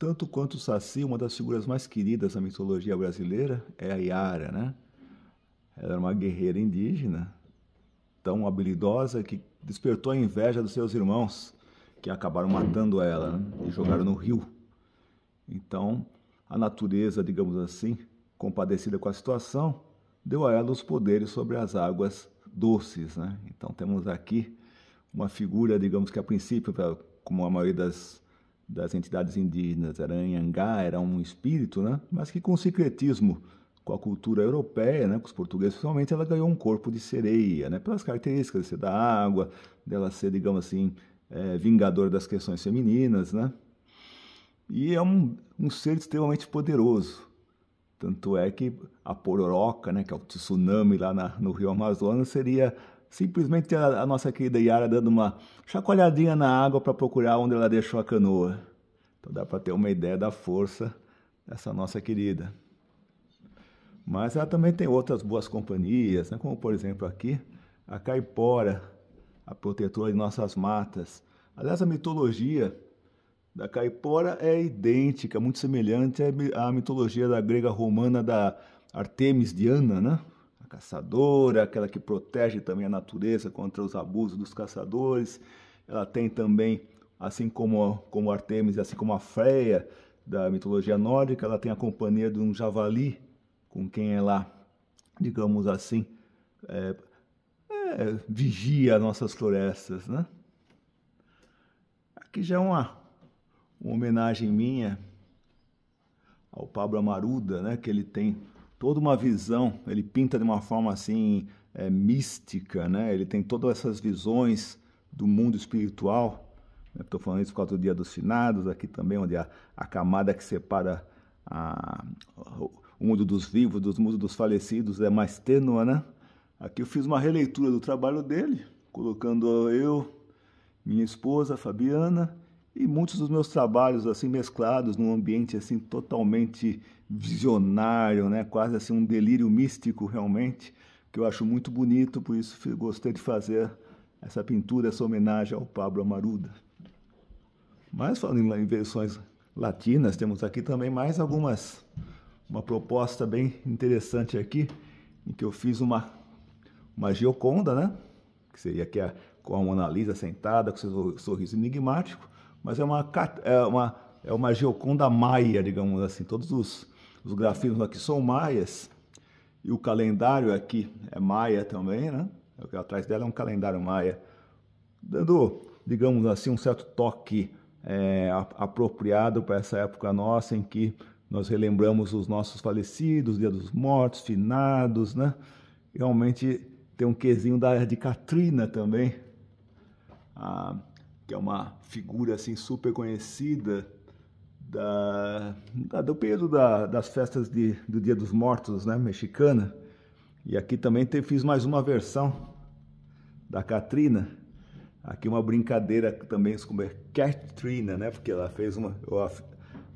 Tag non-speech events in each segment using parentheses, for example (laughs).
Tanto quanto o Saci, uma das figuras mais queridas na mitologia brasileira é a Yara, né? Ela era uma guerreira indígena, tão habilidosa que despertou a inveja dos seus irmãos, que acabaram matando ela né? e jogaram no rio. Então, a natureza, digamos assim, compadecida com a situação, deu a ela os poderes sobre as águas doces, né? Então, temos aqui uma figura, digamos que a princípio, como a maioria das das entidades indígenas era Angá, era um espírito, né? mas que com o sincretismo com a cultura europeia, né, com os portugueses principalmente, ela ganhou um corpo de sereia, né, pelas características de ser da água, dela ser, digamos assim, é, vingador das questões femininas. Né? E é um, um ser extremamente poderoso. Tanto é que a pororoca, né, que é o tsunami lá na, no rio Amazonas, seria Simplesmente a, a nossa querida Yara dando uma chacoalhadinha na água para procurar onde ela deixou a canoa. Então dá para ter uma ideia da força dessa nossa querida. Mas ela também tem outras boas companhias, né? como por exemplo aqui a caipora, a protetora de nossas matas. Aliás, a mitologia da caipora é idêntica, muito semelhante à mitologia da grega romana da Artemis Diana, né? caçadora, aquela que protege também a natureza contra os abusos dos caçadores. Ela tem também, assim como, como Artemis, assim como a Freia da mitologia nórdica, ela tem a companhia de um javali com quem ela, digamos assim, é, é, vigia nossas florestas, né? Aqui já é uma, uma homenagem minha ao Pablo Amaruda, né? Que ele tem toda uma visão, ele pinta de uma forma assim é, mística, né? Ele tem todas essas visões do mundo espiritual. Estou né? falando isso por causa do Dia dos Finados, aqui também, onde a, a camada que separa a, o mundo dos vivos dos mundo dos falecidos é mais tênua, né? Aqui eu fiz uma releitura do trabalho dele, colocando eu, minha esposa, Fabiana, e muitos dos meus trabalhos assim mesclados num ambiente assim totalmente visionário, né? quase assim um delírio místico realmente, que eu acho muito bonito, por isso gostei de fazer essa pintura, essa homenagem ao Pablo Amaruda. Mas falando em versões latinas, temos aqui também mais algumas, uma proposta bem interessante aqui, em que eu fiz uma, uma Gioconda, né? que seria aqui a, com a Mona Lisa sentada, com seu sorriso enigmático, mas é uma, é uma, é uma Gioconda maia, digamos assim, todos os os grafismos aqui são maias e o calendário aqui é maia também, né? É o que atrás dela é um calendário maia, dando, digamos assim, um certo toque é, apropriado para essa época nossa em que nós relembramos os nossos falecidos, Dia dos Mortos, finados, né? Realmente tem um quesinho da de Katrina também, ah, que é uma figura assim super conhecida da, da, ah, do período da, das festas de, do Dia dos Mortos, né, mexicana. E aqui também te, fiz mais uma versão da Katrina. Aqui uma brincadeira também como é Katrina, né? Porque ela fez uma. Eu,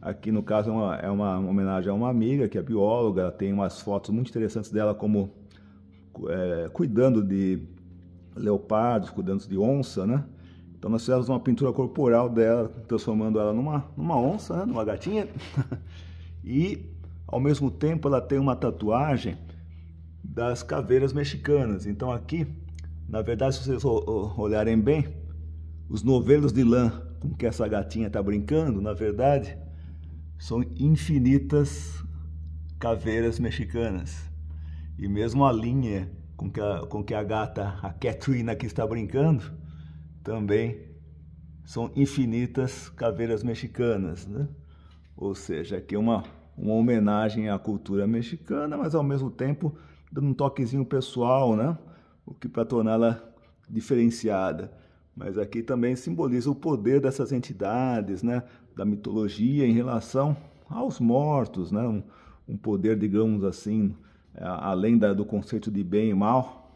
aqui no caso é uma, é uma homenagem a uma amiga que é bióloga. Ela tem umas fotos muito interessantes dela como é, cuidando de leopardos, cuidando de onça, né? Então nós fizemos uma pintura corporal dela, transformando ela numa, numa onça, né? numa gatinha. (laughs) e ao mesmo tempo ela tem uma tatuagem das caveiras mexicanas. Então aqui, na verdade, se vocês olharem bem, os novelos de lã com que essa gatinha está brincando, na verdade, são infinitas caveiras mexicanas. E mesmo a linha com que a, com que a gata, a Catrina, que está brincando, também são infinitas caveiras mexicanas, né? Ou seja, aqui é uma, uma homenagem à cultura mexicana, mas ao mesmo tempo dando um toquezinho pessoal, né? O que para torná-la diferenciada. Mas aqui também simboliza o poder dessas entidades, né? Da mitologia em relação aos mortos, né? Um, um poder, digamos assim, é, além da, do conceito de bem e mal,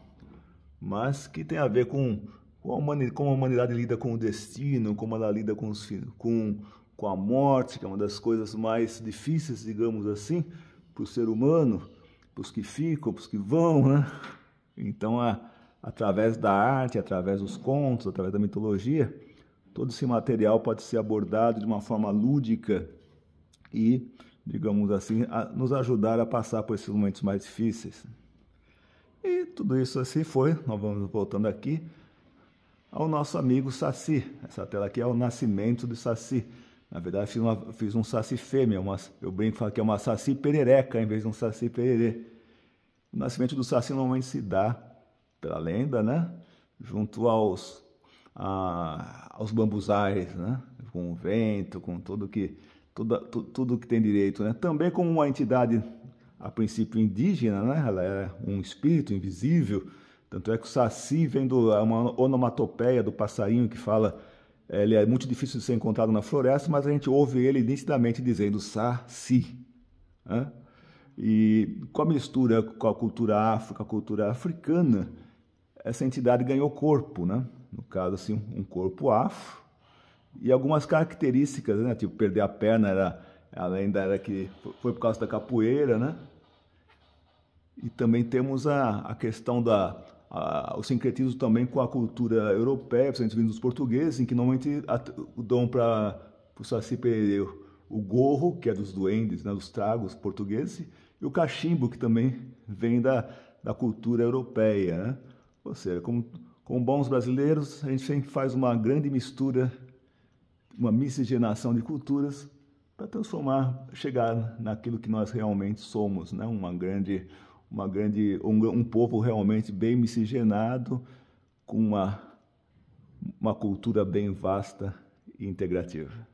mas que tem a ver com como a humanidade lida com o destino, como ela lida com, os, com, com a morte, que é uma das coisas mais difíceis, digamos assim, para o ser humano, para os que ficam, para os que vão, né? Então, a, através da arte, através dos contos, através da mitologia, todo esse material pode ser abordado de uma forma lúdica e, digamos assim, a, nos ajudar a passar por esses momentos mais difíceis. E tudo isso assim foi, nós vamos voltando aqui, ao nosso amigo Saci. Essa tela aqui é o nascimento do Saci. Na verdade, fiz, uma, fiz um Saci fêmea, uma, eu brinco falo que é uma Saci perereca em vez de um Saci pererê. O nascimento do Saci normalmente se dá, pela lenda, né? junto aos, a, aos bambuzais, né? com o vento, com tudo que, tudo, tudo que tem direito. Né? Também como uma entidade, a princípio, indígena, né? ela é um espírito invisível, tanto é que o Saci vem de é uma onomatopeia do passarinho que fala. É, ele é muito difícil de ser encontrado na floresta, mas a gente ouve ele nitidamente dizendo Saci. E com a mistura com a cultura afro, com a cultura africana, essa entidade ganhou corpo, né? No caso, assim, um corpo afro e algumas características, né? Tipo, perder a perna era, além da era que foi por causa da capoeira, né? E também temos a, a questão da, o sincretismo também com a cultura europeia, principalmente vindo dos portugueses, em que normalmente dão para o Saci Perereu o gorro, que é dos duendes, né, dos tragos portugueses, e o cachimbo, que também vem da, da cultura europeia. Né? Ou seja, como, como bons brasileiros, a gente sempre faz uma grande mistura, uma miscigenação de culturas para transformar, chegar naquilo que nós realmente somos, né? uma grande uma grande, um, um povo realmente bem miscigenado, com uma, uma cultura bem vasta e integrativa.